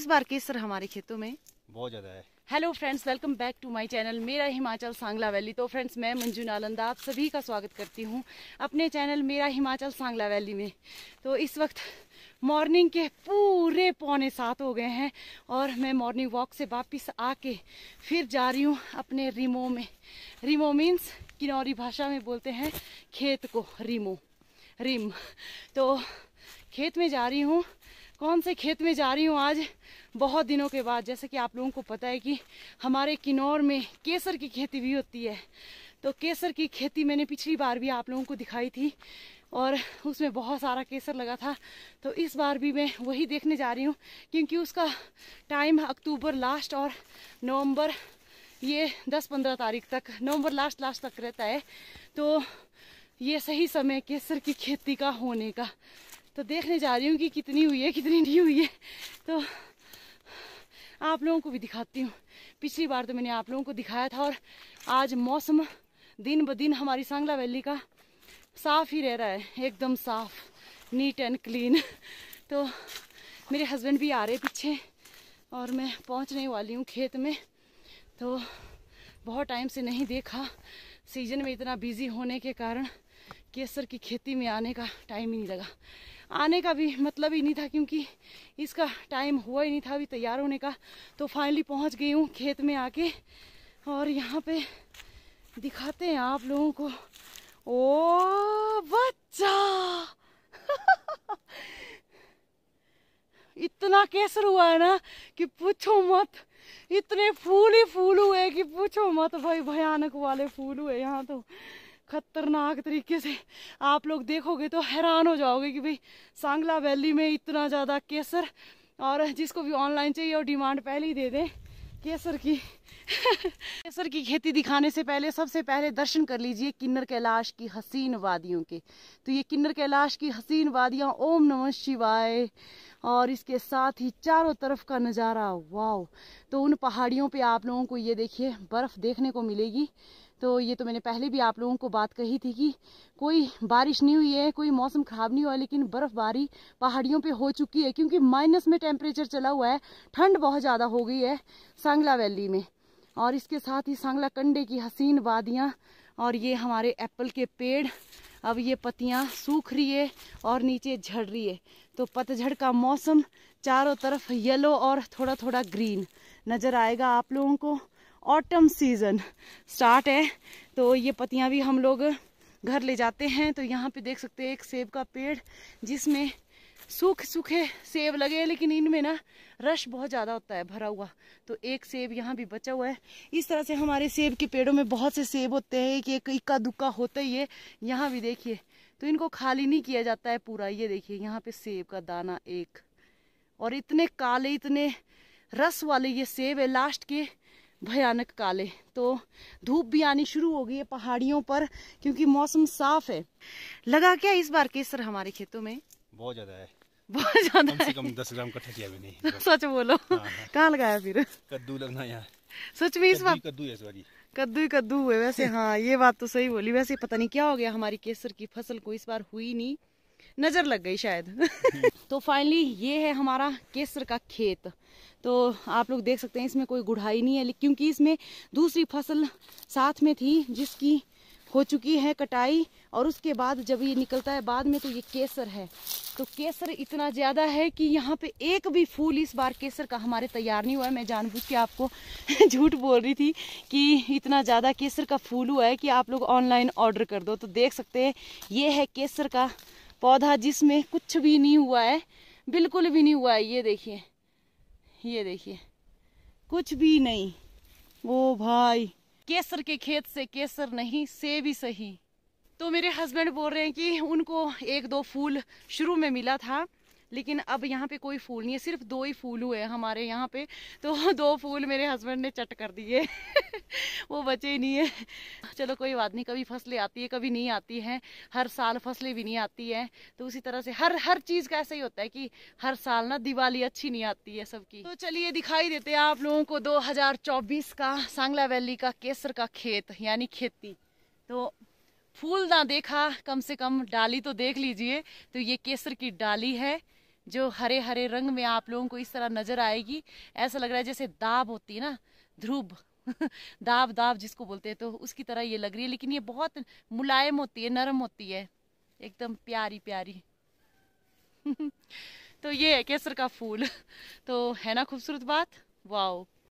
इस बार केसर हमारे खेतों में बहुत ज़्यादा है hello friends welcome back to my channel मेरा हिमाचल सांगला वैली तो फ्रेंड्स मैं मंजू नालंदा आप सभी का स्वागत करती हूँ अपने चैनल मेरा हिमाचल सांगला वैली में तो इस वक्त मॉर्निंग के पूरे पौने सात हो गए हैं और मैं मॉर्निंग वॉक से वापस आके फिर जा रही हूँ अपने रिमो में रिमो मीन्स किनौरी भाषा में बोलते हैं खेत को रिमो रिम तो खेत में जा रही हूँ कौन से खेत में जा रही हूँ आज बहुत दिनों के बाद जैसे कि आप लोगों को पता है कि हमारे किन्नौर में केसर की खेती भी होती है तो केसर की खेती मैंने पिछली बार भी आप लोगों को दिखाई थी और उसमें बहुत सारा केसर लगा था तो इस बार भी मैं वही देखने जा रही हूँ क्योंकि उसका टाइम अक्टूबर लास्ट और नवम्बर ये दस पंद्रह तारीख तक नवंबर लास्ट लास्ट तक रहता है तो ये सही समय केसर की खेती का होने का तो देखने जा रही हूँ कि कितनी हुई है कितनी नहीं हुई है तो आप लोगों को भी दिखाती हूँ पिछली बार तो मैंने आप लोगों को दिखाया था और आज मौसम दिन ब दिन हमारी सांगला वैली का साफ ही रह रहा है एकदम साफ नीट एंड क्लीन तो मेरे हस्बैंड भी आ रहे पीछे और मैं पहुंचने वाली हूँ खेत में तो बहुत टाइम से नहीं देखा सीजन में इतना बिजी होने के कारण केसर की खेती में आने का टाइम ही नहीं लगा आने का भी मतलब ही नहीं था क्योंकि इसका टाइम हुआ ही नहीं था अभी तैयार होने का तो फाइनली पहुंच गई हूँ खेत में आके और यहाँ पे दिखाते हैं आप लोगों को ओ बच्चा इतना केसर हुआ है ना कि पूछो मत इतने फूल ही फूल हुए कि पूछो मत भाई भयानक वाले फूल हुए यहाँ तो खतरनाक तरीके से आप लोग देखोगे तो हैरान हो जाओगे कि भाई सांगला वैली में इतना ज़्यादा केसर और जिसको भी ऑनलाइन चाहिए और डिमांड पहले ही दे दें केसर की केसर की खेती दिखाने से पहले सबसे पहले दर्शन कर लीजिए किन्नर कैलाश की हसीन वादियों के तो ये किन्नर कैलाश की हसीन वादियाँ ओम नमः शिवाय और इसके साथ ही चारों तरफ का नज़ारा वाओ तो उन पहाड़ियों पे आप लोगों को ये देखिए बर्फ़ देखने को मिलेगी तो ये तो मैंने पहले भी आप लोगों को बात कही थी कि कोई बारिश नहीं हुई है कोई मौसम ख़राब नहीं हुआ लेकिन बर्फ़बारी पहाड़ियों पे हो चुकी है क्योंकि माइनस में टेम्परेचर चला हुआ है ठंड बहुत ज़्यादा हो गई है सांगला वैली में और इसके साथ ही सांगला कंडे की हसीन वादियाँ और ये हमारे एप्पल के पेड़ अब ये पत्तियाँ सूख रही है और नीचे झड़ रही है तो पतझड़ का मौसम चारों तरफ येलो और थोड़ा थोड़ा ग्रीन नज़र आएगा आप लोगों को ऑटम सीज़न स्टार्ट है तो ये पत्तियाँ भी हम लोग घर ले जाते हैं तो यहाँ पे देख सकते हैं एक सेब का पेड़ जिसमें सूख सूखे सेब लगे हैं लेकिन इनमें ना रश बहुत ज़्यादा होता है भरा हुआ तो एक सेब यहाँ भी बचा हुआ है इस तरह से हमारे सेब के पेड़ों में बहुत से सेब होते हैं कि एक इक्का दुक्का होता ही है यहाँ भी देखिए तो इनको खाली नहीं किया जाता है पूरा ये देखिए यहाँ पे सेब का दाना एक और इतने काले इतने रस वाले ये सेब है लास्ट के भयानक काले तो धूप भी आनी शुरू हो गई है पहाड़ियों पर क्योंकि मौसम साफ है लगा क्या इस बार केसर हमारे खेतों में बहुत ज्यादा है बहुत ज्यादा कम से कम दस ग्राम कट्ठा किया भी नहीं सच बोलो हाँ, हाँ। कहाँ लगाया फिर कद्दू लगना यहाँ सच में इस बार कद्दू है कद्दू कद्दू हुए वैसे हाँ ये बात तो सही बोली वैसे पता नहीं क्या हो गया हमारी केसर की फसल को इस बार हुई नहीं नज़र लग गई शायद तो फाइनली ये है हमारा केसर का खेत तो आप लोग देख सकते हैं इसमें कोई गुढ़ाई नहीं है क्योंकि इसमें दूसरी फसल साथ में थी जिसकी हो चुकी है कटाई और उसके बाद जब ये निकलता है बाद में तो ये केसर है तो केसर इतना ज़्यादा है कि यहाँ पे एक भी फूल इस बार केसर का हमारे तैयार नहीं हुआ है मैं जानबूझ के आपको झूठ बोल रही थी कि इतना ज़्यादा केसर का फूल हुआ है कि आप लोग ऑनलाइन ऑर्डर कर दो तो देख सकते हैं ये है केसर का पौधा जिसमें कुछ भी नहीं हुआ है बिल्कुल भी नहीं हुआ है ये देखिए ये देखिए कुछ भी नहीं ओ भाई केसर के खेत से केसर नहीं से भी सही तो मेरे हस्बैंड बोल रहे हैं कि उनको एक दो फूल शुरू में मिला था लेकिन अब यहाँ पे कोई फूल नहीं है सिर्फ दो ही फूल हुए हैं हमारे यहाँ पे तो दो फूल मेरे हस्बैंड ने चट कर दिए वो बचे ही नहीं है चलो कोई बात नहीं कभी फसलें आती है कभी नहीं आती हैं हर साल फसलें भी नहीं आती हैं तो उसी तरह से हर हर चीज़ का ऐसा ही होता है कि हर साल ना दिवाली अच्छी नहीं आती है सबकी तो चलिए दिखाई देते हैं आप लोगों को दो का सांगला वैली का केसर का खेत यानी खेती तो फूल ना देखा कम से कम डाली तो देख लीजिए तो ये केसर की डाली है जो हरे हरे रंग में आप लोगों को इस तरह नज़र आएगी ऐसा लग रहा है जैसे दाब होती है ना ध्रुव दाब दाब जिसको बोलते हैं तो उसकी तरह ये लग रही है लेकिन ये बहुत मुलायम होती है नरम होती है एकदम प्यारी प्यारी तो ये है केसर का फूल तो है ना खूबसूरत बात वाओ